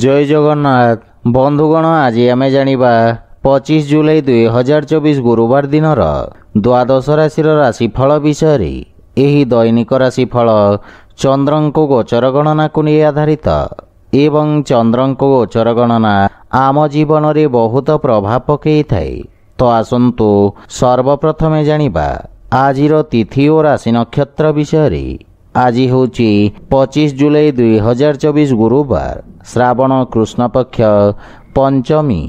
ଜୟ ଜଗନ୍ନାଥ ବନ୍ଧୁଗଣ ଆଜି ଆମେ ଜାଣିବା ପଚିଶ ଜୁଲାଇ ଦୁଇ ହଜାର ଚବିଶ ଗୁରୁବାର ଦିନର ଦ୍ୱାଦଶ ରାଶିର ରାଶିଫଳ ବିଷୟରେ ଏହି ଦୈନିକ ରାଶିଫଳ ଚନ୍ଦ୍ରଙ୍କ ଗୋଚର ଗଣନାକୁ ନେଇ ଆଧାରିତ ଏବଂ ଚନ୍ଦ୍ରଙ୍କ ଗୋଚର ଗଣନା ଆମ ଜୀବନରେ ବହୁତ ପ୍ରଭାବ ପକାଇଥାଏ ତ ଆସନ୍ତୁ ସର୍ବପ୍ରଥମେ ଜାଣିବା ଆଜିର ତିଥି ଓ ରାଶି ନକ୍ଷତ୍ର ବିଷୟରେ ଆଜି ହେଉଛି ପଚିଶ ଜୁଲାଇ ଦୁଇ ହଜାର ଚବିଶ ଗୁରୁବାର ଶ୍ରାବଣ କୃଷ୍ଣପକ୍ଷ ପଞ୍ଚମୀ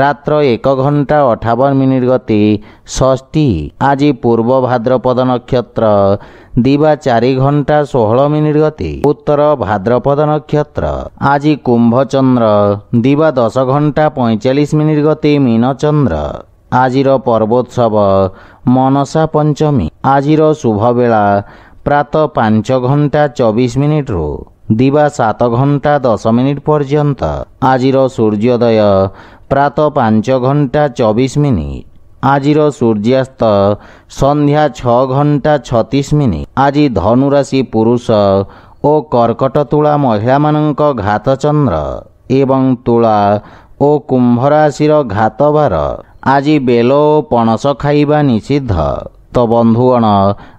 ରାତ୍ର ଏକ ଘଣ୍ଟା ଅଠାବନ ମିନିଟ୍ ଗତି ଷଷ୍ଠୀ ଆଜି ପୂର୍ବ ଭାଦ୍ରପଦ ନକ୍ଷତ୍ର ଦିବା ଚାରି ଘଣ୍ଟା ଷୋହଳ ମିନିଟ୍ ଗତି ଉତ୍ତର ଭାଦ୍ରପଦ ନକ୍ଷତ୍ର ଆଜି କୁମ୍ଭଚନ୍ଦ୍ର ଦିବା ଦଶ ଘଣ୍ଟା ପଇଁଚାଳିଶ ମିନିଟ୍ ଗତି ମୀନଚନ୍ଦ୍ର ଆଜିର ପର୍ବୋତ୍ସବ ମନସା ପଞ୍ଚମୀ ଆଜିର ଶୁଭବେଳା ପ୍ରାୟ ପାଞ୍ଚ ଘଣ୍ଟା ଚବିଶ ମିନିଟ୍ରୁ ଦିବା ସାତ ଘଣ୍ଟା ଦଶ ମିନିଟ୍ ପର୍ଯ୍ୟନ୍ତ ଆଜିର ସୂର୍ଯ୍ୟୋଦୟ ପ୍ରାତଃ ପାଞ୍ଚ ଘଣ୍ଟା ଚବିଶ ମିନିଟ୍ ଆଜିର ସୂର୍ଯ୍ୟାସ୍ତ ସନ୍ଧ୍ୟା ଛଅ ଘଣ୍ଟା ଛତିଶ ମିନିଟ୍ ଆଜି ଧନୁରାଶି ପୁରୁଷ ଓ କର୍କଟ ତୁଳା ମହିଳାମାନଙ୍କ ଘାତ ଚନ୍ଦ୍ର ଏବଂ ତୁଳା ଓ କୁମ୍ଭରାଶିର ଘାତବାର ଆଜି ବେଲ ଓ ପଣସ ଖାଇବା ନିଷିଦ୍ଧ ତ ବନ୍ଧୁଗଣ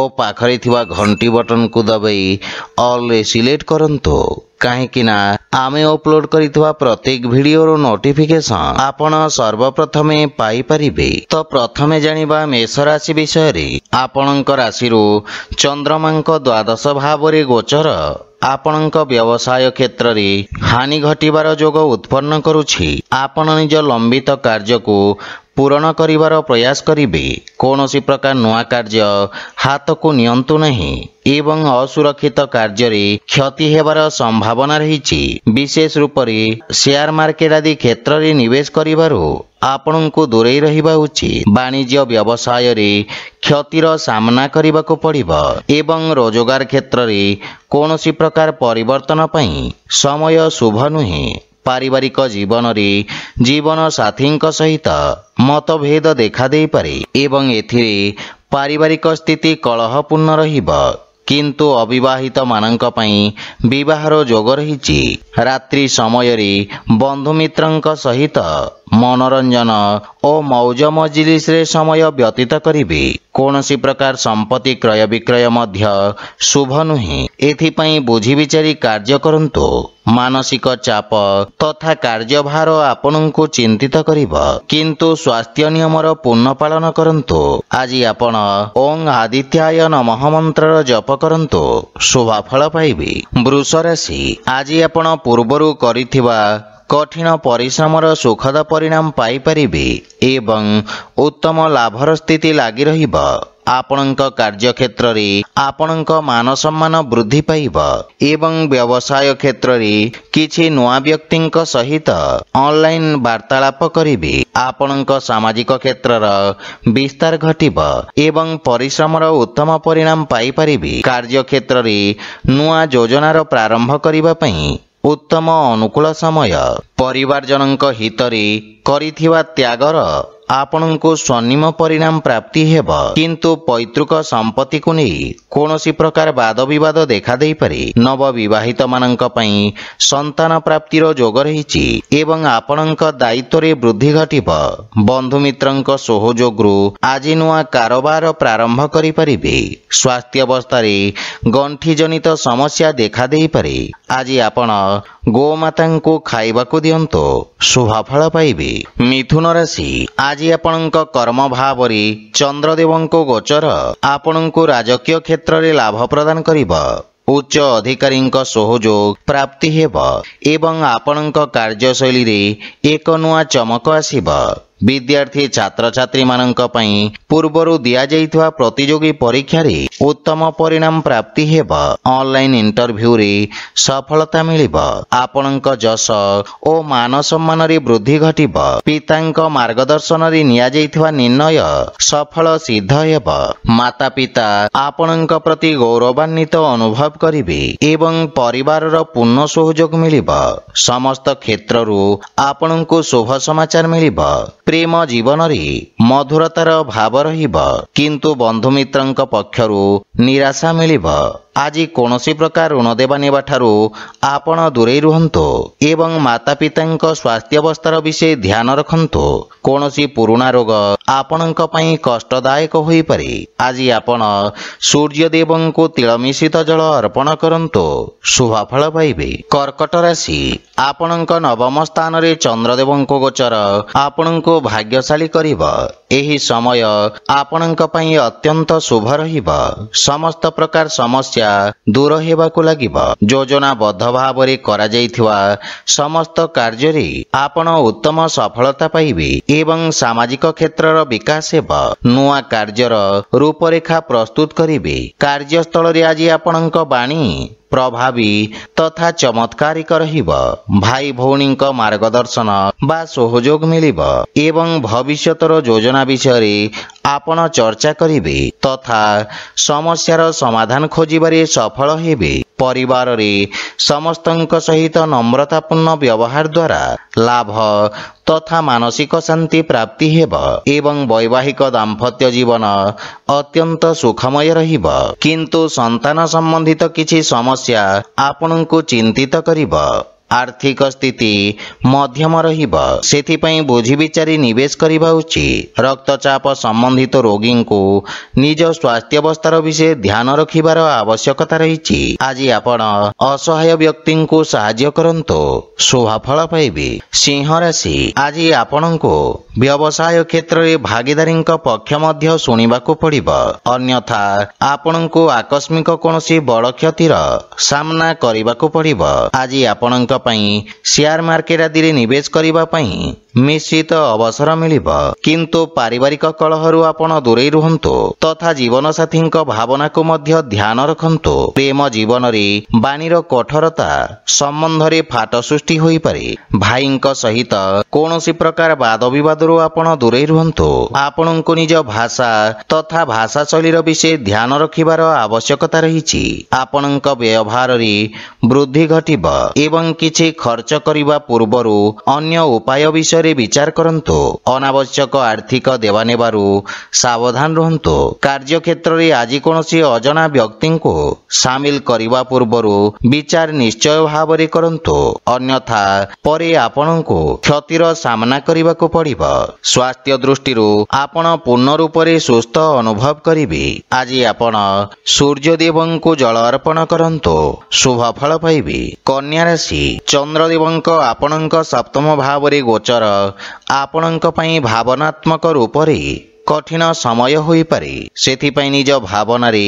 ଓ ପାଖରେ ଥିବା ଘଣ୍ଟି ବଟନକୁ ଦବାଇ ଅଲ୍ରେ ସିଲେକ୍ଟ କରନ୍ତୁ କାହିଁକିନା ଆମେ ଅପଲୋଡ କରିଥିବା ପ୍ରତ୍ୟେକ ଭିଡିଓର ନୋଟିଫିକେସନ ଆପଣ ସର୍ବପ୍ରଥମେ ପାଇପାରିବେ ତ ପ୍ରଥମେ ଜାଣିବା ମେଷ ରାଶି ବିଷୟରେ ଆପଣଙ୍କ ରାଶିରୁ ଚନ୍ଦ୍ରମାଙ୍କ ଦ୍ୱାଦଶ ଭାବରେ ଗୋଚର ଆପଣଙ୍କ ବ୍ୟବସାୟ କ୍ଷେତ୍ରରେ ହାନି ଘଟିବାର ଯୋଗ ଉତ୍ପନ୍ନ କରୁଛି ଆପଣ ନିଜ ଲମ୍ବିତ କାର୍ଯ୍ୟକୁ ପୂରଣ କରିବାର ପ୍ରୟାସ କରିବେ କୌଣସି ପ୍ରକାର ନୂଆ କାର୍ଯ୍ୟ ହାତକୁ ନିଅନ୍ତୁ ନାହିଁ ଏବଂ ଅସୁରକ୍ଷିତ କାର୍ଯ୍ୟରେ କ୍ଷତି ହେବାର ସମ୍ଭାବନା ରହିଛି ବିଶେଷ ରୂପରେ ସେୟାର ମାର୍କେଟ ଆଦି କ୍ଷେତ୍ରରେ ନିବେଶ କରିବାରୁ ଆପଣଙ୍କୁ ଦୂରେଇ ରହିବା ଉଚିତ ବାଣିଜ୍ୟ ବ୍ୟବସାୟରେ କ୍ଷତିର ସାମ୍ନା କରିବାକୁ ପଡ଼ିବ ଏବଂ ରୋଜଗାର କ୍ଷେତ୍ରରେ କୌଣସି ପ୍ରକାର ପରିବର୍ତ୍ତନ ପାଇଁ ସମୟ ଶୁଭ ନୁହେଁ ପାରିବାରିକ ଜୀବନରେ ଜୀବନସାଥୀଙ୍କ ସହିତ ମତଭେଦ ଦେଖାଦେଇପାରେ ଏବଂ ଏଥିରେ ପାରିବାରିକ ସ୍ଥିତି କଳହପୂର୍ଣ୍ଣ ରହିବ କିନ୍ତୁ ଅବିବାହିତମାନଙ୍କ ପାଇଁ ବିବାହର ଯୋଗ ରହିଛି ରାତ୍ରି ସମୟରେ ବନ୍ଧୁମିତ୍ରଙ୍କ ସହିତ ମନୋରଞ୍ଜନ ଓ ମୌଜ ମଜଲିସରେ ସମୟ ବ୍ୟତୀତ କରିବେ କୌଣସି ପ୍ରକାର ସମ୍ପତ୍ତି କ୍ରୟ ବିକ୍ରୟ ମଧ୍ୟ ଶୁଭ ନୁହେଁ ଏଥିପାଇଁ ବୁଝିବିଚାରି କାର୍ଯ୍ୟ କରନ୍ତୁ ମାନସିକ ଚାପ ତଥା କାର୍ଯ୍ୟଭାର ଆପଣଙ୍କୁ ଚିନ୍ତିତ କରିବ କିନ୍ତୁ ସ୍ୱାସ୍ଥ୍ୟ ନିୟମର ପୂର୍ଣ୍ଣ ପାଳନ କରନ୍ତୁ ଆଜି ଆପଣ ଓଂ ଆଦିତ୍ୟ ନମଃ ମନ୍ତ୍ରର ଜପ କରନ୍ତୁ ଶୁଭାଫଳ ପାଇବେ ବୃଷ ରାଶି ଆଜି ଆପଣ ପୂର୍ବରୁ କରିଥିବା କଠିନ ପରିଶ୍ରମର ସୁଖଦ ପରିଣାମ ପାଇପାରିବେ ଏବଂ ଉତ୍ତମ ଲାଭର ସ୍ଥିତି ଲାଗି ରହିବ ଆପଣଙ୍କ କାର୍ଯ୍ୟକ୍ଷେତ୍ରରେ ଆପଣଙ୍କ ମାନସମ୍ମାନ ବୃଦ୍ଧି ପାଇବ ଏବଂ ବ୍ୟବସାୟ କ୍ଷେତ୍ରରେ କିଛି ନୂଆ ବ୍ୟକ୍ତିଙ୍କ ସହିତ ଅନଲାଇନ୍ ବାର୍ତ୍ତାଳାପ କରିବେ ଆପଣଙ୍କ ସାମାଜିକ କ୍ଷେତ୍ରର ବିସ୍ତାର ଘଟିବ ଏବଂ ପରିଶ୍ରମର ଉତ୍ତମ ପରିଣାମ ପାଇପାରିବେ କାର୍ଯ୍ୟକ୍ଷେତ୍ରରେ ନୂଆ ଯୋଜନାର ପ୍ରାରମ୍ଭ କରିବା ପାଇଁ ଉତ୍ତମ ଅନୁକୂଳ ସମୟ ପରିବାରଜନଙ୍କ ହିତରେ କରିଥିବା ତ୍ୟାଗର ଆପଣଙ୍କୁ ସ୍ୱର୍ଣ୍ଣିମ ପରିଣାମ ପ୍ରାପ୍ତି ହେବ କିନ୍ତୁ ପୈତୃକ ସମ୍ପତ୍ତିକୁ ନେଇ କୌଣସି ପ୍ରକାର ବାଦବିବାଦ ଦେଖାଦେଇପାରେ ନବବିବାହିତମାନଙ୍କ ପାଇଁ ସନ୍ତାନ ପ୍ରାପ୍ତିର ଯୋଗ ରହିଛି ଏବଂ ଆପଣଙ୍କ ଦାୟିତ୍ୱରେ ବୃଦ୍ଧି ଘଟିବ ବନ୍ଧୁମିତ୍ରଙ୍କ ସହଯୋଗରୁ ଆଜି ନୂଆ କାରବାର ପ୍ରାରମ୍ଭ କରିପାରିବେ ସ୍ୱାସ୍ଥ୍ୟ ଅବସ୍ଥାରେ ଗଣ୍ଠିଜନିତ ସମସ୍ୟା ଦେଖାଦେଇପାରେ ଆଜି ଆପଣ ଗୋମାତାଙ୍କୁ ଖାଇବାକୁ ଦିଅନ୍ତୁ ଶୁଭଫଳ ପାଇବେ ମିଥୁନ ରାଶି ଆଜି ଆପଣଙ୍କ କର୍ମ ଭାବରେ ଚନ୍ଦ୍ରଦେବଙ୍କ ଗୋଚର ଆପଣଙ୍କୁ ରାଜକୀୟ କ୍ଷେତ୍ରରେ ଲାଭ ପ୍ରଦାନ କରିବ ଉଚ୍ଚ ଅଧିକାରୀଙ୍କ ସହଯୋଗ ପ୍ରାପ୍ତି ହେବ ଏବଂ ଆପଣଙ୍କ କାର୍ଯ୍ୟଶୈଳୀରେ ଏକ ନୂଆ ଚମକ ଆସିବ विद्यथी छात्रछ पूर्वहरू उत्तम परिणाम प्राप्ति इन्टरभ्युले सफलतालब आपण् जसम्मा वृद्धि घट्य पितागदर्शनले निर्णय सफल सिद्धाता आपण् प्रति गौरवान्वित अनुभव गरे परिवार पूर्ण सहयोग मियो समस्त केत्रु आपणको शुभ समाचार मिल প্রেম জীবনরে মধুরতার ভাব রহব কিন্তু বন্ধুমিত্র পক্ষর নিশা ଆଜି କୌଣସି ପ୍ରକାର ଋଣ ଦେବା ନେବା ଠାରୁ ଆପଣ ଦୂରେଇ ରୁହନ୍ତୁ ଏବଂ ମାତାପିତାଙ୍କ ସ୍ୱାସ୍ଥ୍ୟାବସ୍ଥାର ବିଷୟ ଧ୍ୟାନ ରଖନ୍ତୁ କୌଣସି ପୁରୁଣା ରୋଗ ଆପଣଙ୍କ ପାଇଁ କଷ୍ଟଦାୟକ ହୋଇପାରେ ଆଜି ଆପଣ ସୂର୍ଯ୍ୟଦେବଙ୍କୁ ତିଳମିଶ୍ରିତ ଜଳ ଅର୍ପଣ କରନ୍ତୁ ଶୁଭଫଳ ପାଇବେ କର୍କଟ ରାଶି ଆପଣଙ୍କ ନବମ ସ୍ଥାନରେ ଚନ୍ଦ୍ରଦେବଙ୍କ ଗୋଚର ଆପଣଙ୍କୁ ଭାଗ୍ୟଶାଳୀ କରିବ ଏହି ସମୟ ଆପଣଙ୍କ ପାଇଁ ଅତ୍ୟନ୍ତ ଶୁଭ ରହିବ ସମସ୍ତ ପ୍ରକାର ସମସ୍ୟା ସମସ୍ୟା ଦୂର ହେବାକୁ ଲାଗିବ ଯୋଜନାବଦ୍ଧ ଭାବରେ କରାଯାଇଥିବା ସମସ୍ତ କାର୍ଯ୍ୟରେ ଆପଣ ଉତ୍ତମ ସଫଳତା ପାଇବେ ଏବଂ ସାମାଜିକ କ୍ଷେତ୍ରର ବିକାଶ ହେବ ନୂଆ କାର୍ଯ୍ୟର ରୂପରେଖା ପ୍ରସ୍ତୁତ କରିବେ କାର୍ଯ୍ୟସ୍ଥଳରେ ଆଜି ଆପଣଙ୍କ ବାଣୀ ପ୍ରଭାବୀ ତଥା ଚମତ୍କାରିକ ରହିବ ଭାଇ ଭଉଣୀଙ୍କ ମାର୍ଗଦର୍ଶନ ବା ସହଯୋଗ ମିଳିବ ଏବଂ ଭବିଷ୍ୟତର ଯୋଜନା ବିଷୟରେ ଆପଣ ଚର୍ଚ୍ଚା କରିବେ ତଥା ସମସ୍ୟାର ସମାଧାନ ଖୋଜିବାରେ ସଫଳ ହେବେ ପରିବାରରେ ସମସ୍ତଙ୍କ ସହିତ ନମ୍ରତାପୂର୍ଣ୍ଣ ବ୍ୟବହାର ଦ୍ୱାରା ଲାଭ ତଥା ମାନସିକ ଶାନ୍ତି ପ୍ରାପ୍ତି ହେବ ଏବଂ ବୈବାହିକ ଦାମ୍ପତ୍ୟ ଜୀବନ ଅତ୍ୟନ୍ତ ସୁଖମୟ ରହିବ କିନ୍ତୁ ସନ୍ତାନ ସମ୍ବନ୍ଧିତ କିଛି ସମସ୍ୟା ସମସ୍ୟା ଆପଣଙ୍କୁ ଚିନ୍ତିତ କରିବ ଆର୍ଥିକ ସ୍ଥିତି ମଧ୍ୟମ ରହିବ ସେଥିପାଇଁ ବୁଝିବିଚାରି ନିବେଶ କରିବା ଉଚିତ ରକ୍ତଚାପ ସମ୍ବନ୍ଧିତ ରୋଗୀଙ୍କୁ ନିଜ ସ୍ୱାସ୍ଥ୍ୟାବସ୍ଥାର ବିଷୟ ଧ୍ୟାନ ରଖିବାର ଆବଶ୍ୟକତା ରହିଛି ଆଜି ଆପଣ ଅସହାୟ ବ୍ୟକ୍ତିଙ୍କୁ ସାହାଯ୍ୟ କରନ୍ତୁ ଶୁଭଫଳ ପାଇବେ ସିଂହ ରାଶି ଆଜି ଆପଣଙ୍କୁ ବ୍ୟବସାୟ କ୍ଷେତ୍ରରେ ଭାଗିଦାରୀଙ୍କ ପକ୍ଷ ମଧ୍ୟ ଶୁଣିବାକୁ ପଡ଼ିବ ଅନ୍ୟଥା ଆପଣଙ୍କୁ ଆକସ୍ମିକ କୌଣସି ବଡ଼ କ୍ଷତିର ସାମ୍ନା କରିବାକୁ ପଡ଼ିବ ଆଜି ଆପଣଙ୍କ ପାଇଁ ସେୟାର ମାର୍କେଟ ଆଦିରେ ନିବେଶ କରିବା ପାଇଁ ନିଶ୍ଚିତ ଅବସର ମିଳିବ କିନ୍ତୁ ପାରିବାରିକ କଳହରୁ ଆପଣ ଦୂରେଇ ରୁହନ୍ତୁ ତଥା ଜୀବନସାଥୀଙ୍କ ଭାବନାକୁ ମଧ୍ୟ ଧ୍ୟାନ ରଖନ୍ତୁ ପ୍ରେମ ଜୀବନରେ ବାଣୀର କଠୋରତା ସମ୍ବନ୍ଧରେ ଫାଟ ସୃଷ୍ଟି ହୋଇପାରେ ଭାଇଙ୍କ ସହିତ କୌଣସି ପ୍ରକାର ବାଦ ବିବାଦରୁ ଆପଣ ଦୂରେଇ ରୁହନ୍ତୁ ଆପଣଙ୍କୁ ନିଜ ଭାଷା ତଥା ଭାଷା ଶୈଳୀର ବିଶେଷ ଧ୍ୟାନ ରଖିବାର ଆବଶ୍ୟକତା ରହିଛି ଆପଣଙ୍କ ବ୍ୟବହାରରେ ବୃଦ୍ଧି ଘଟିବ ଏବଂ କିଛି ଖର୍ଚ୍ଚ କରିବା ପୂର୍ବରୁ ଅନ୍ୟ ଉପାୟ ବିଷୟରେ ବିଷୟରେ ବିଚାର କରନ୍ତୁ ଅନାବଶ୍ୟକ ଆର୍ଥିକ ଦେବା ନେବାରୁ ସାବଧାନ ରୁହନ୍ତୁ କାର୍ଯ୍ୟକ୍ଷେତ୍ରରେ ଆଜି କୌଣସି ଅଜଣା ବ୍ୟକ୍ତିଙ୍କୁ ସାମିଲ କରିବା ପୂର୍ବରୁ ବିଚାର ନିଶ୍ଚୟ ଭାବରେ କରନ୍ତୁ ଅନ୍ୟଥା ପରେ ଆପଣଙ୍କୁ କ୍ଷତିର ସାମ୍ନା କରିବାକୁ ପଡିବ ସ୍ୱାସ୍ଥ୍ୟ ଦୃଷ୍ଟିରୁ ଆପଣ ପୂର୍ଣ୍ଣ ରୂପରେ ସୁସ୍ଥ ଅନୁଭବ କରିବି ଆଜି ଆପଣ ସୂର୍ଯ୍ୟଦେବଙ୍କୁ ଜଳ ଅର୍ପଣ କରନ୍ତୁ ଶୁଭଫଳ ପାଇବି କନ୍ୟା ରାଶି ଚନ୍ଦ୍ରଦେବଙ୍କ ଆପଣଙ୍କ ସପ୍ତମ ଭାବରେ ଗୋଚର ଆପଣଙ୍କ ପାଇଁ ଭାବନାତ୍ମକ ରୂପରେ କଠିନ ସମୟ ହୋଇପାରେ ସେଥିପାଇଁ ନିଜ ଭାବନାରେ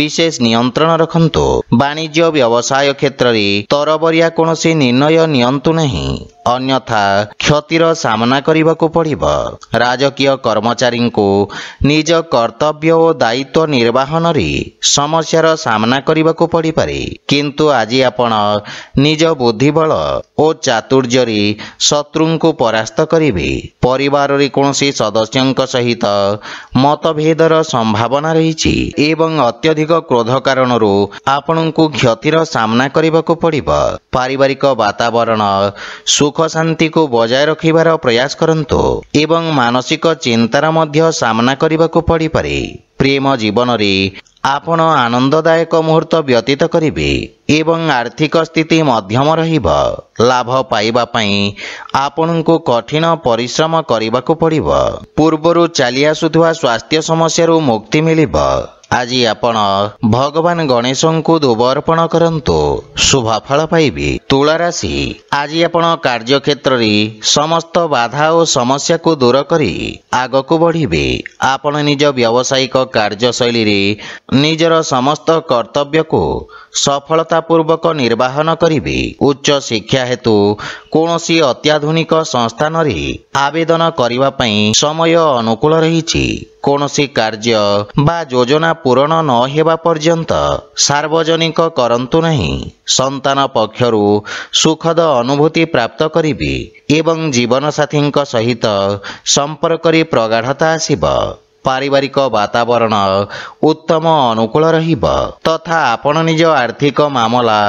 ବିଶେଷ ନିୟନ୍ତ୍ରଣ ରଖନ୍ତୁ ବାଣିଜ୍ୟ ବ୍ୟବସାୟ କ୍ଷେତ୍ରରେ ତରବରିଆ କୌଣସି ନିର୍ଣ୍ଣୟ ନିଅନ୍ତୁ ନାହିଁ ଅନ୍ୟଥା କ୍ଷତିର ସାମ୍ନା କରିବାକୁ ପଡ଼ିବ ରାଜକୀୟ କର୍ମଚାରୀଙ୍କୁ ନିଜ କର୍ତ୍ତବ୍ୟ ଓ ଦାୟିତ୍ୱ ନିର୍ବାହନରେ ସମସ୍ୟାର ସାମ୍ନା କରିବାକୁ ପଡ଼ିପାରେ କିନ୍ତୁ ଆଜି ଆପଣ ନିଜ ବୁଦ୍ଧିବଳ ଓ ଚାତୁର୍ଯ୍ୟରେ ଶତ୍ରୁଙ୍କୁ ପରାସ୍ତ କରିବେ ପରିବାରରେ କୌଣସି ସଦସ୍ୟଙ୍କ ସହିତ ମତଭେଦର ସମ୍ଭାବନା ରହିଛି ଏବଂ ଅତ୍ୟଧିକ କ୍ରୋଧ କାରଣରୁ ଆପଣଙ୍କୁ କ୍ଷତିର ସାମ୍ନା କରିବାକୁ ପଡ଼ିବ ପାରିବାରିକ ବାତାବରଣ ସୁ ସୁଖ ଶାନ୍ତିକୁ ବଜାୟ ରଖିବାର ପ୍ରୟାସ କରନ୍ତୁ ଏବଂ ମାନସିକ ଚିନ୍ତାର ମଧ୍ୟ ସାମ୍ନା କରିବାକୁ ପଡ଼ିପାରେ ପ୍ରେମ ଜୀବନରେ ଆପଣ ଆନନ୍ଦଦାୟକ ମୁହୂର୍ତ୍ତ ବ୍ୟତୀତ କରିବେ ଏବଂ ଆର୍ଥିକ ସ୍ଥିତି ମଧ୍ୟମ ରହିବ ଲାଭ ପାଇବା ପାଇଁ ଆପଣଙ୍କୁ କଠିନ ପରିଶ୍ରମ କରିବାକୁ ପଡ଼ିବ ପୂର୍ବରୁ ଚାଲିଆସୁଥିବା ସ୍ୱାସ୍ଥ୍ୟ ସମସ୍ୟାରୁ ମୁକ୍ତି ମିଳିବ ଆଜି ଆପଣ ଭଗବାନ ଗଣେଶଙ୍କୁ ଦୁବ ଅର୍ପଣ କରନ୍ତୁ ଶୁଭଫଳ ପାଇବି ତୁଳାରାଶି ଆଜି ଆପଣ କାର୍ଯ୍ୟକ୍ଷେତ୍ରରେ ସମସ୍ତ ବାଧା ଓ ସମସ୍ୟାକୁ ଦୂର କରି ଆଗକୁ ବଢ଼ିବେ ଆପଣ ନିଜ ବ୍ୟବସାୟିକ କାର୍ଯ୍ୟଶୈଳୀରେ ନିଜର ସମସ୍ତ କର୍ତ୍ତବ୍ୟକୁ ସଫଳତାପୂର୍ବକ ନିର୍ବାହନ କରିବେ ଉଚ୍ଚ ଶିକ୍ଷା ହେତୁ କୌଣସି ଅତ୍ୟାଧୁନିକ ସଂସ୍ଥାନରେ ଆବେଦନ କରିବା ପାଇଁ ସମୟ ଅନୁକୂଳ ରହିଛି କୌଣସି କାର୍ଯ୍ୟ ବା ଯୋଜନା ପୂରଣ ନ ହେବା ପର୍ଯ୍ୟନ୍ତ ସାର୍ବଜନିକ କରନ୍ତୁ ନାହିଁ ସନ୍ତାନ ପକ୍ଷରୁ ସୁଖଦ ଅନୁଭୂତି ପ୍ରାପ୍ତ କରିବି ଏବଂ ଜୀବନସାଥୀଙ୍କ ସହିତ ସମ୍ପର୍କରେ ପ୍ରଗାଢ଼ତା ଆସିବ ପାରିବାରିକ ବାତାବରଣ ଉତ୍ତମ ଅନୁକୂଳ ରହିବ ତଥା ଆପଣ ନିଜ ଆର୍ଥିକ ମାମଲା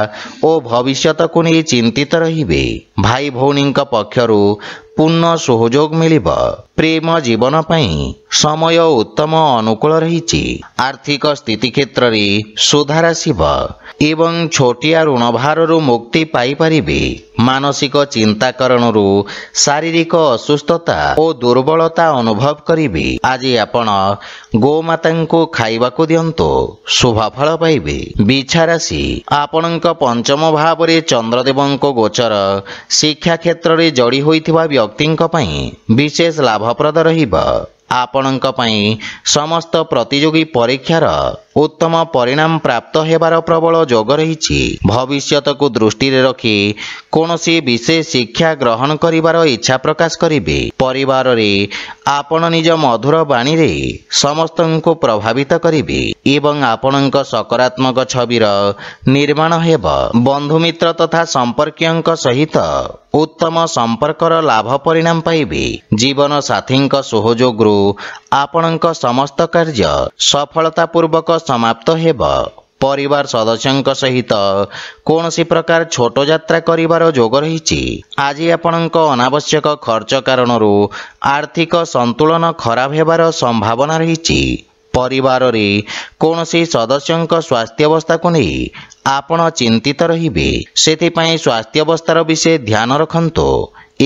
ଓ ଭବିଷ୍ୟତକୁ ନେଇ ଚିନ୍ତିତ ରହିବେ ଭାଇ ଭଉଣୀଙ୍କ ପକ୍ଷରୁ ପୂର୍ଣ୍ଣ ସହଯୋଗ ମିଳିବ ପ୍ରେମ ଜୀବନ ପାଇଁ ସମୟ ଉତ୍ତମ ଅନୁକୂଳ ରହିଛି ଆର୍ଥିକ ସ୍ଥିତି କ୍ଷେତ୍ରରେ ସୁଧାର ଆସିବ ଏବଂ ଛୋଟିଆ ଋଣଭାରରୁ ମୁକ୍ତି ପାଇପାରିବେ ମାନସିକ ଚିନ୍ତାକରଣରୁ ଶାରୀରିକ ଅସୁସ୍ଥତା ଓ ଦୁର୍ବଳତା ଅନୁଭବ କରିବେ ଆଜି ଆପଣ ଗୋମାତାଙ୍କୁ ଖାଇବାକୁ ଦିଅନ୍ତୁ ଶୁଭଫଳ ପାଇବେ ବିଛା ଆପଣଙ୍କ ପଞ୍ଚମ ଭାବରେ ଚନ୍ଦ୍ରଦେବଙ୍କ ଗୋଚର ଶିକ୍ଷା କ୍ଷେତ୍ରରେ ଜଡ଼ି ହୋଇଥିବା ବ୍ୟକ୍ତିଙ୍କ ପାଇଁ ବିଶେଷ ଲାଭପ୍ରଦ ରହିବ ଆପଣଙ୍କ ପାଇଁ ସମସ୍ତ ପ୍ରତିଯୋଗୀ ପରୀକ୍ଷାର ଉତ୍ତମ ପରିଣାମ ପ୍ରାପ୍ତ ହେବାର ପ୍ରବଳ ଯୋଗ ରହିଛି ଭବିଷ୍ୟତକୁ ଦୃଷ୍ଟିରେ ରଖି କୌଣସି ବିଶେଷ ଶିକ୍ଷା ଗ୍ରହଣ କରିବାର ଇଚ୍ଛା ପ୍ରକାଶ କରିବେ ପରିବାରରେ ଆପଣ ନିଜ ମଧୁର ବାଣୀରେ ସମସ୍ତଙ୍କୁ ପ୍ରଭାବିତ କରିବେ ଏବଂ ଆପଣଙ୍କ ସକାରାତ୍ମକ ଛବିର ନିର୍ମାଣ ହେବ ବନ୍ଧୁମିତ୍ର ତଥା ସମ୍ପର୍କୀୟଙ୍କ ସହିତ ଉତ୍ତମ ସମ୍ପର୍କର ଲାଭ ପରିଣାମ ପାଇବେ ଜୀବନ ସାଥୀଙ୍କ ସହଯୋଗରୁ ଆପଣଙ୍କ ସମସ୍ତ କାର୍ଯ୍ୟ ସଫଳତାପୂର୍ବକ ସମାପ୍ତ ହେବ ପରିବାର ସଦସ୍ୟଙ୍କ ସହିତ କୌଣସି ପ୍ରକାର ଛୋଟ ଯାତ୍ରା କରିବାର ଯୋଗ ରହିଛି ଆଜି ଆପଣଙ୍କ ଅନାବଶ୍ୟକ ଖର୍ଚ୍ଚ କାରଣରୁ ଆର୍ଥିକ ସନ୍ତୁଳନ ଖରାପ ହେବାର ସମ୍ଭାବନା ରହିଛି ପରିବାରରେ କୌଣସି ସଦସ୍ୟଙ୍କ ସ୍ୱାସ୍ଥ୍ୟାବସ୍ଥାକୁ ନେଇ ଆପଣ ଚିନ୍ତିତ ରହିବେ ସେଥିପାଇଁ ସ୍ୱାସ୍ଥ୍ୟାବସ୍ଥାର ବିଷୟ ଧ୍ୟାନ ରଖନ୍ତୁ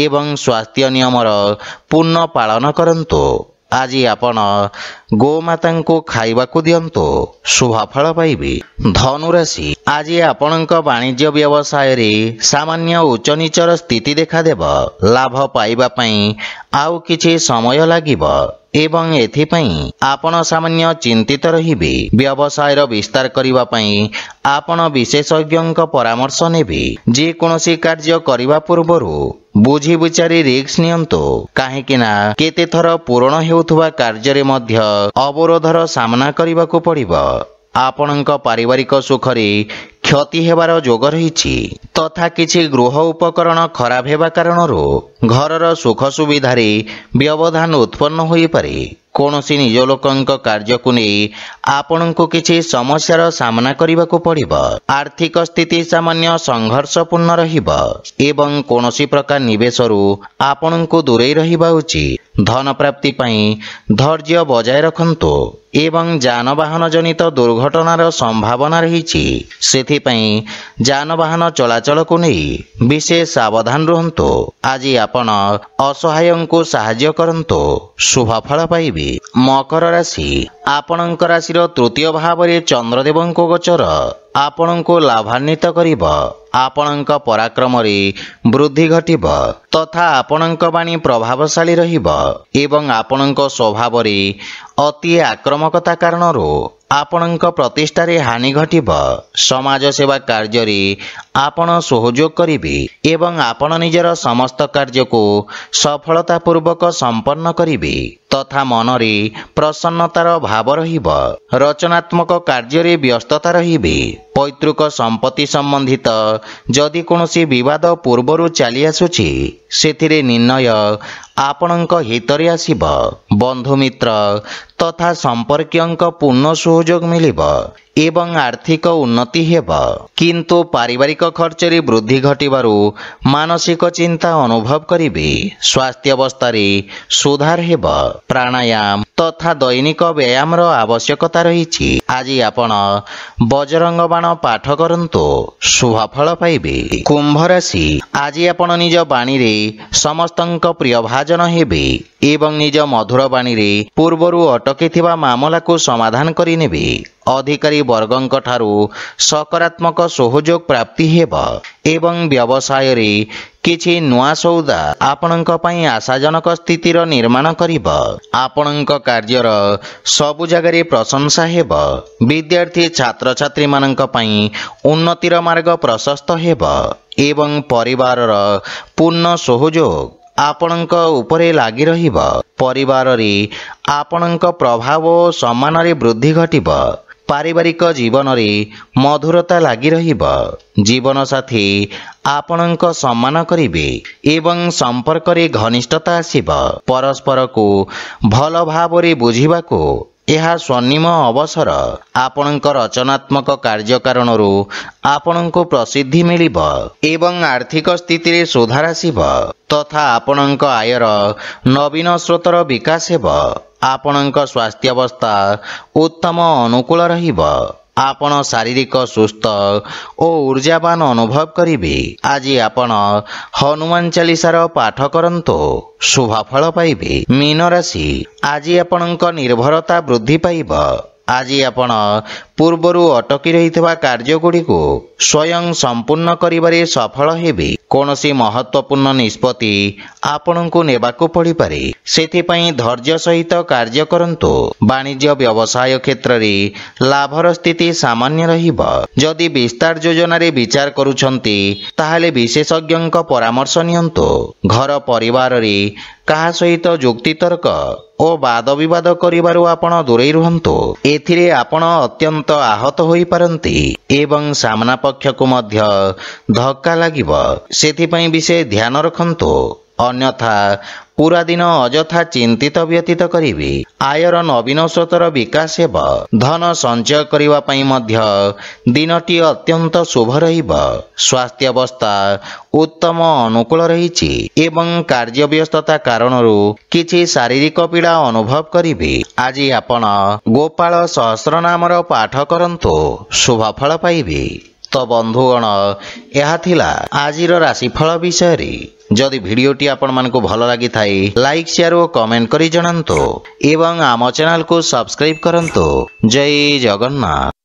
ଏବଂ ସ୍ୱାସ୍ଥ୍ୟ ନିୟମର ପୂର୍ଣ୍ଣ ପାଳନ କରନ୍ତୁ ଆଜି ଆପଣ ଗୋମାତାଙ୍କୁ ଖାଇବାକୁ ଦିଅନ୍ତୁ ଶୁଭଫଳ ପାଇବେ ଧନୁରାଶି ଆଜି ଆପଣଙ୍କ ବାଣିଜ୍ୟ ବ୍ୟବସାୟରେ ସାମାନ୍ୟ ଉଚ୍ଚନୀଚର ସ୍ଥିତି ଦେଖାଦେବ ଲାଭ ପାଇବା ପାଇଁ ଆଉ କିଛି ସମୟ ଲାଗିବ ଏବଂ ଏଥିପାଇଁ ଆପଣ ସାମାନ୍ୟ ଚିନ୍ତିତ ରହିବେ ବ୍ୟବସାୟର ବିସ୍ତାର କରିବା ପାଇଁ ଆପଣ ବିଶେଷଜ୍ଞଙ୍କ ପରାମର୍ଶ ନେବେ ଯେକୌଣସି କାର୍ଯ୍ୟ କରିବା ପୂର୍ବରୁ ବୁଝି ବୁଚାରି ରିକ୍ସ ନିଅନ୍ତୁ କାହିଁକି ନା କେତେ ଥର ପୂରଣ ହେଉଥିବା କାର୍ଯ୍ୟରେ ମଧ୍ୟ ଅବରୋଧର ସାମ୍ନା କରିବାକୁ ପଡ଼ିବ ଆପଣଙ୍କ ପାରିବାରିକ ସୁଖରେ କ୍ଷତି ହେବାର ଯୋଗ ରହିଛି ତଥା କିଛି ଗୃହ ଉପକରଣ ଖରାପ ହେବା କାରଣରୁ ଘରର ସୁଖ ସୁବିଧାରେ ବ୍ୟବଧାନ ଉତ୍ପନ୍ନ ହୋଇପାରେ କୌଣସି ନିଜ ଲୋକଙ୍କ କାର୍ଯ୍ୟକୁ ନେଇ ଆପଣଙ୍କୁ କିଛି ସମସ୍ୟାର ସାମ୍ନା କରିବାକୁ ପଡ଼ିବ ଆର୍ଥିକ ସ୍ଥିତି ସାମାନ୍ୟ ସଂଘର୍ଷପୂର୍ଣ୍ଣ ରହିବ ଏବଂ କୌଣସି ପ୍ରକାର ନିବେଶରୁ ଆପଣଙ୍କୁ ଦୂରେଇ ରହିବା ଉଚିତ ଧନ ପ୍ରାପ୍ତି ପାଇଁ ଧୈର୍ଯ୍ୟ ବଜାୟ ରଖନ୍ତୁ ଏବଂ ଯାନବାହନ ଜନିତ ଦୁର୍ଘଟଣାର ସମ୍ଭାବନା ରହିଛି ସେଥିପାଇଁ ଯାନବାହନ ଚଳାଚଳକୁ ନେଇ ବିଶେଷ ସାବଧାନ ରୁହନ୍ତୁ ଆଜି ଆପଣ ଅସହାୟଙ୍କୁ ସାହାଯ୍ୟ କରନ୍ତୁ ଶୁଭଫଳ ପାଇବେ ଦେବି ମକର ରାଶି ଆପଣଙ୍କ ରାଶିର ତୃତୀୟ ଭାବରେ ଚନ୍ଦ୍ରଦେବଙ୍କ ଗୋଚର ଆପଣଙ୍କୁ ଲାଭାନ୍ୱିତ କରିବ ଆପଣଙ୍କ ପରାକ୍ରମରେ ବୃଦ୍ଧି ଘଟିବ ତଥା ଆପଣଙ୍କ ବାଣୀ ପ୍ରଭାବଶାଳୀ ରହିବ ଏବଂ ଆପଣଙ୍କ ସ୍ୱଭାବରେ ଅତି ଆକ୍ରମକତା କାରଣରୁ ଆପଣଙ୍କ ପ୍ରତିଷ୍ଠାରେ ହାନି ଘଟିବ ସମାଜ ସେବା କାର୍ଯ୍ୟରେ ଆପଣ ସହଯୋଗ କରିବେ ଏବଂ ଆପଣ ନିଜର ସମସ୍ତ କାର୍ଯ୍ୟକୁ ସଫଳତାପୂର୍ବକ ସମ୍ପନ୍ନ କରିବେ ତଥା ମନରେ ପ୍ରସନ୍ନତାର ଭାବ ରହିବ ରଚନାତ୍ମକ କାର୍ଯ୍ୟରେ ବ୍ୟସ୍ତତା ରହିବେ ପୈତୃକ ସମ୍ପତ୍ତି ସମ୍ବନ୍ଧିତ ଯଦି କୌଣସି ବିବାଦ ପୂର୍ବରୁ ଚାଲିଆସୁଛି ସେଥିରେ ନିର୍ଣ୍ଣୟ ଆପଣଙ୍କ ହିତରେ ଆସିବ ବନ୍ଧୁମିତ୍ର ତଥା ସମ୍ପର୍କୀୟଙ୍କ ପୂର୍ଣ୍ଣ ସହଯୋଗ ମିଳିବ ଏବଂ ଆର୍ଥିକ ଉନ୍ନତି ହେବ କିନ୍ତୁ ପାରିବାରିକ ଖର୍ଚ୍ଚରେ ବୃଦ୍ଧି ଘଟିବାରୁ ମାନସିକ ଚିନ୍ତା ଅନୁଭବ କରିବେ ସ୍ୱାସ୍ଥ୍ୟାବସ୍ଥାରେ ସୁଧାର ହେବ ପ୍ରାଣାୟାମ ତଥା ଦୈନିକ ବ୍ୟାୟାମର ଆବଶ୍ୟକତା ରହିଛି ଆଜି ଆପଣ ବଜରଙ୍ଗ ବାଣ ପାଠ କରନ୍ତୁ ଶୁଭଫଳ ପାଇବେ କୁମ୍ଭ ରାଶି ଆଜି ଆପଣ ନିଜ ବାଣୀରେ ସମସ୍ତଙ୍କ ପ୍ରିୟଭାଜନ ହେବେ ଏବଂ ନିଜ ମଧୁର ବାଣୀରେ ପୂର୍ବରୁ ଅଟକିଥିବା ମାମଲାକୁ ସମାଧାନ କରିନେବେ ଅଧିକାରୀ ବର୍ଗଙ୍କ ଠାରୁ ସକାରାତ୍ମକ ସହଯୋଗ ପ୍ରାପ୍ତି ହେବ ଏବଂ ବ୍ୟବସାୟରେ କିଛି ନୂଆ ସଉଦା ଆପଣଙ୍କ ପାଇଁ ଆଶାଜନକ ସ୍ଥିତିର ନିର୍ମାଣ କରିବ ଆପଣଙ୍କ କାର୍ଯ୍ୟର ସବୁ ଜାଗାରେ ପ୍ରଶଂସା ହେବ ବିଦ୍ୟାର୍ଥୀ ଛାତ୍ରଛାତ୍ରୀମାନଙ୍କ ପାଇଁ ଉନ୍ନତିର ମାର୍ଗ ପ୍ରଶସ୍ତ ହେବ ଏବଂ ପରିବାରର ପୂର୍ଣ୍ଣ ସହଯୋଗ ଆପଣଙ୍କ ଉପରେ ଲାଗି ରହିବ ପରିବାରରେ ଆପଣଙ୍କ ପ୍ରଭାବ ଓ ସମ୍ମାନରେ ବୃଦ୍ଧି ଘଟିବ ପାରିବାରିକ ଜୀବନରେ ମଧୁରତା ଲାଗି ରହିବ ଜୀବନସାଥୀ ଆପଣଙ୍କ ସମ୍ମାନ କରିବେ ଏବଂ ସମ୍ପର୍କରେ ଘନିଷ୍ଠତା ଆସିବ ପରସ୍ପରକୁ ଭଲ ଭାବରେ ବୁଝିବାକୁ ଏହା ସ୍ୱର୍ଣ୍ଣିମ ଅବସର ଆପଣଙ୍କ ରଚନାତ୍ମକ କାର୍ଯ୍ୟ କାରଣରୁ ଆପଣଙ୍କୁ ପ୍ରସିଦ୍ଧି ମିଳିବ ଏବଂ ଆର୍ଥିକ ସ୍ଥିତିରେ ସୁଧାର ଆସିବ ତଥା ଆପଣଙ୍କ ଆୟର ନବୀନ ସ୍ରୋତର ବିକାଶ ହେବ ଆପଣଙ୍କ ସ୍ୱାସ୍ଥ୍ୟାବସ୍ଥା ଉତ୍ତମ ଅନୁକୂଳ ରହିବ ଆପଣ ଶାରୀରିକ ସୁସ୍ଥ ଓ ଉର୍ଜାବାନ ଅନୁଭବ କରିବେ ଆଜି ଆପଣ ହନୁମାନ ଚାଳିଶାର ପାଠ କରନ୍ତୁ ଶୁଭଫଳ ପାଇବେ ମୀନରାଶି ଆଜି ଆପଣଙ୍କ ନିର୍ଭରତା ବୃଦ୍ଧି ପାଇବ ଆଜି ଆପଣ ପୂର୍ବରୁ ଅଟକି ରହିଥିବା କାର୍ଯ୍ୟଗୁଡ଼ିକୁ ସ୍ୱୟଂ ସମ୍ପୂର୍ଣ୍ଣ କରିବାରେ ସଫଳ ହେବି କୌଣସି ମହତ୍ତ୍ୱପୂର୍ଣ୍ଣ ନିଷ୍ପତ୍ତି ଆପଣଙ୍କୁ ନେବାକୁ ପଡ଼ିପାରେ ସେଥିପାଇଁ ଧୈର୍ଯ୍ୟ ସହିତ କାର୍ଯ୍ୟ କରନ୍ତୁ ବାଣିଜ୍ୟ ବ୍ୟବସାୟ କ୍ଷେତ୍ରରେ ଲାଭର ସ୍ଥିତି ସାମାନ୍ୟ ରହିବ ଯଦି ବିସ୍ତାର ଯୋଜନାରେ ବିଚାର କରୁଛନ୍ତି ତାହେଲେ ବିଶେଷଜ୍ଞଙ୍କ ପରାମର୍ଶ ନିଅନ୍ତୁ ଘର ପରିବାରରେ କାହା ସହିତ ଯୁକ୍ତିତର୍କ ଓ ବାଦବିବାଦ କରିବାରୁ ଆପଣ ଦୂରେଇ ରୁହନ୍ତୁ ଏଥିରେ ଆପଣ ଅତ୍ୟନ୍ତ ଆହତ ହୋଇପାରନ୍ତି ଏବଂ ସାମ୍ନା ପକ୍ଷକୁ ମଧ୍ୟ ଧକ୍କା ଲାଗିବ ସେଥିପାଇଁ ବି ସେ ଧ୍ୟାନ ରଖନ୍ତୁ ଅନ୍ୟଥା ପୁରା ଦିନ ଅଯଥା ଚିନ୍ତିତ ବ୍ୟତୀତ କରିବି ଆୟର ନବୀନ ସ୍ରୋତର ବିକାଶ ହେବ ଧନ ସଞ୍ଚୟ କରିବା ପାଇଁ ମଧ୍ୟ ଦିନଟି ଅତ୍ୟନ୍ତ ଶୁଭ ରହିବ ସ୍ୱାସ୍ଥ୍ୟାବସ୍ଥା ଉତ୍ତମ ଅନୁକୂଳ ରହିଛି ଏବଂ କାର୍ଯ୍ୟବ୍ୟସ୍ତତା କାରଣରୁ କିଛି ଶାରୀରିକ ପୀଡ଼ା ଅନୁଭବ କରିବି ଆଜି ଆପଣ ଗୋପାଳ ସହସ୍ର ନାମର ପାଠ କରନ୍ତୁ ଶୁଭଫଳ ପାଇବି ତ ବନ୍ଧୁଗଣ ଏହା ଥିଲା ଆଜିର ରାଶିଫଳ ବିଷୟରେ ଯଦି ଭିଡ଼ିଓଟି ଆପଣମାନଙ୍କୁ ଭଲ ଲାଗିଥାଏ ଲାଇକ୍ ସେୟାର ଓ କମେଣ୍ଟ କରି ଜଣାନ୍ତୁ ଏବଂ ଆମ ଚ୍ୟାନେଲକୁ ସବସ୍କ୍ରାଇବ୍ କରନ୍ତୁ ଜୟ ଜଗନ୍ନାଥ